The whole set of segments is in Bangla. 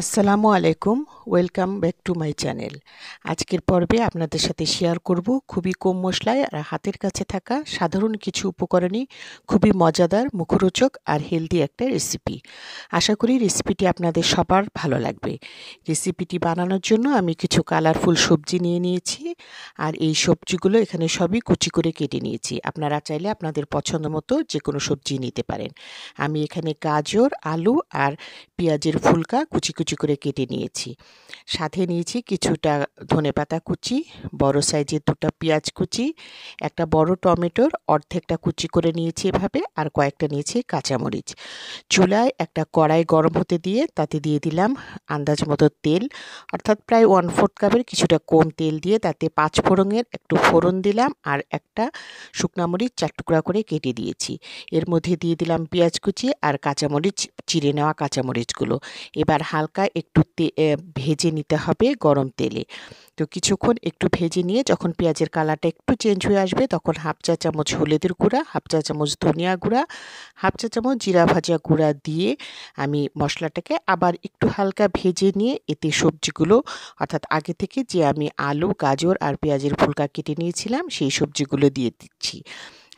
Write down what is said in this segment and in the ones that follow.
আসসালামু আলাইকুম welcome back to my channel আজকের পর্বে আপনাদের সাথে শেয়ার করব খুবই কম মশলায় আর হাতের কাছে থাকা সাধারণ কিছু উপকরণই খুবই মজাদার মুখরোচক আর হেলদি একটা রেসিপি আশা করি রেসিপিটি আপনাদের সবার ভালো লাগবে রেসিপিটি বানানোর জন্য আমি কিছু কালারফুল সবজি নিয়ে নিয়েছি আর এই সবজিগুলো এখানে সবই কুচি করে কেটে নিয়েছি আপনারা চাইলে আপনাদের পছন্দ মতো যে কোনো সবজি নিতে পারেন আমি এখানে গাজর আলু আর পেঁয়াজের ফুলকা কুচি কুচি করে কেটে নিয়েছি সাথে নিয়েছি কিছুটা ধনে পাতা কুচি বড় সাইজের দুটা পেঁয়াজ কুচি একটা বড় টমেটোর অর্ধেকটা কুচি করে নিয়েছি এভাবে আর কয়েকটা নিয়েছি কাঁচামরিচ চুলায় একটা কড়াই গরম হতে দিয়ে তাতে দিয়ে দিলাম আন্দাজ মতো তেল অর্থাৎ প্রায় ওয়ান ফোর্থ কাপের কিছুটা কম তেল দিয়ে তাতে পাঁচ ফোড়নের একটু ফোড়ন দিলাম আর একটা শুকনামরিচ চার টুকরা করে কেটে দিয়েছি এর মধ্যে দিয়ে দিলাম পেঁয়াজ কুচি আর কাঁচামরিচ চিড়ে নেওয়া কাঁচামরিচগুলো এবার হালকা হালকা একটু ভেজে নিতে হবে গরম তেলে তো কিছুক্ষণ একটু ভেজে নিয়ে যখন পেঁয়াজের কালারটা একটু চেঞ্জ হয়ে আসবে তখন হাফ চা চামচ হলুদের গুঁড়া হাফ চা চামচ ধনিয়া গুঁড়া হাফ চা চামচ জিরা ভাজা গুঁড়া দিয়ে আমি মশলাটাকে আবার একটু হালকা ভেজে নিয়ে এতে সবজিগুলো অর্থাৎ আগে থেকে যে আমি আলু গাজর আর পেঁয়াজের ফুলকা কেটে নিয়েছিলাম সেই সবজিগুলো দিয়ে দিচ্ছি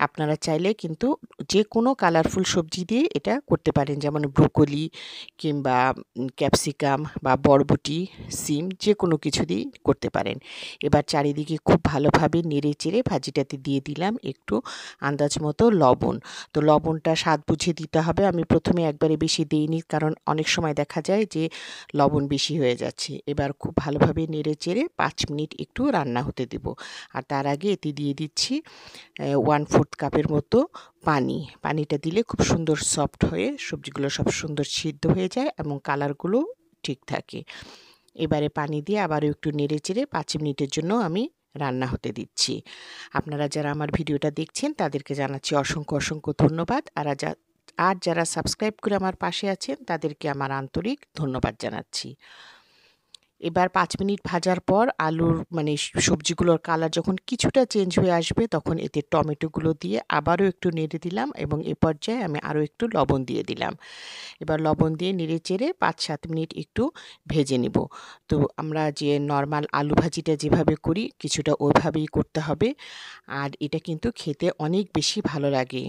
আপনারা চাইলে কিন্তু যে কোনো কালারফুল সবজি দিয়ে এটা করতে পারেন যেমন ব্রোকলি কিংবা ক্যাপসিকাম বা বরবটি সিম যে কোনো কিছু দিয়ে করতে পারেন এবার চারিদিকে খুব ভালোভাবে নেড়ে চেড়ে ভাজিটাতে দিয়ে দিলাম একটু আন্দাজ মতো লবণ তো লবণটা স্বাদ বুঝে দিতে হবে আমি প্রথমে একবারে বেশি দিইনি কারণ অনেক সময় দেখা যায় যে লবণ বেশি হয়ে যাচ্ছে এবার খুব ভালোভাবে নেড়ে চেড়ে পাঁচ মিনিট একটু রান্না হতে দেব আর তার আগে এতে দিয়ে দিচ্ছি ওয়ান ফোর কাপের মতো পানি পানিটা দিলে খুব সুন্দর সফট হয়ে সবজিগুলো সব সুন্দর সিদ্ধ হয়ে যায় এবং কালারগুলো ঠিক থাকে এবারে পানি দিয়ে আবারও একটু নেড়ে চেড়ে পাঁচ মিনিটের জন্য আমি রান্না হতে দিচ্ছি আপনারা যারা আমার ভিডিওটা দেখছেন তাদেরকে জানাচ্ছি অসংখ্য অসংখ্য ধন্যবাদ আর যা আর যারা সাবস্ক্রাইব করে আমার পাশে আছেন তাদেরকে আমার আন্তরিক ধন্যবাদ জানাচ্ছি এবার পাঁচ মিনিট ভাজার পর আলুর মানে সবজিগুলোর কালার যখন কিছুটা চেঞ্জ হয়ে আসবে তখন এতে টমেটোগুলো দিয়ে আবারও একটু নেড়ে দিলাম এবং এ পর্যায়ে আমি আরও একটু লবণ দিয়ে দিলাম এবার লবণ দিয়ে নেড়ে চেড়ে পাঁচ সাত মিনিট একটু ভেজে নেব তো আমরা যে নর্মাল আলু ভাজিটা যেভাবে করি কিছুটা ওইভাবেই করতে হবে আর এটা কিন্তু খেতে অনেক বেশি ভালো লাগে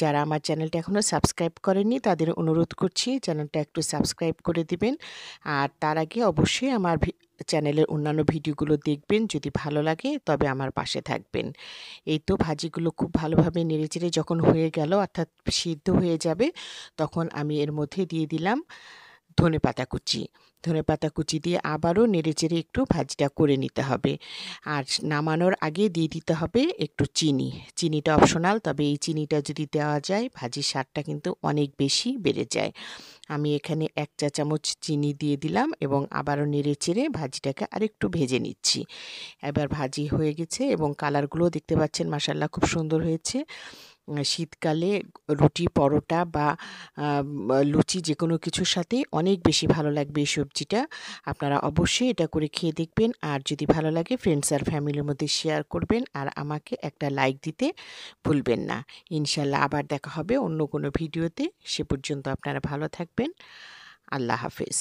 যারা আমার চ্যানেলটা এখনও সাবস্ক্রাইব করেননি তাদের অনুরোধ করছি চ্যানেলটা একটু সাবস্ক্রাইব করে দিবেন আর তার আগে অবশ্যই আমার চ্যানেলের অন্যান্য ভিডিওগুলো দেখবেন যদি ভালো লাগে তবে আমার পাশে থাকবেন এই তো ভাজিগুলো খুব ভালোভাবে নেড়েচেড়ে যখন হয়ে গেল অর্থাৎ সিদ্ধ হয়ে যাবে তখন আমি এর মধ্যে দিয়ে দিলাম ধনে পাতা কুচি ধনে পাতা কুচি দিয়ে আবারও নেড়েচেড়ে একটু ভাজিটা করে নিতে হবে আর নামানোর আগে দিয়ে দিতে হবে একটু চিনি চিনিটা অপশনাল তবে এই চিনিটা যদি দেওয়া যায় ভাজির স্বাদটা কিন্তু অনেক বেশি বেড়ে যায় আমি এখানে এক চা চামচ চিনি দিয়ে দিলাম এবং আবারও নেড়েচেড়ে ভাজিটাকে আরেকটু ভেজে নিচ্ছি এবার ভাজি হয়ে গেছে এবং কালারগুলো দেখতে পাচ্ছেন মাসাল্লা খুব সুন্দর হয়েছে শীতকালে রুটি পরোটা বা লুচি যে কোনো কিছুর সাথে অনেক বেশি ভালো লাগবে এই সবজিটা আপনারা অবশ্যই এটা করে খেয়ে দেখবেন আর যদি ভালো লাগে ফ্রেন্ডস আর ফ্যামিলির মধ্যে শেয়ার করবেন আর আমাকে একটা লাইক দিতে ভুলবেন না ইনশাল্লাহ আবার দেখা হবে অন্য কোনো ভিডিওতে সে পর্যন্ত আপনারা ভালো থাকবেন আল্লাহ হাফেজ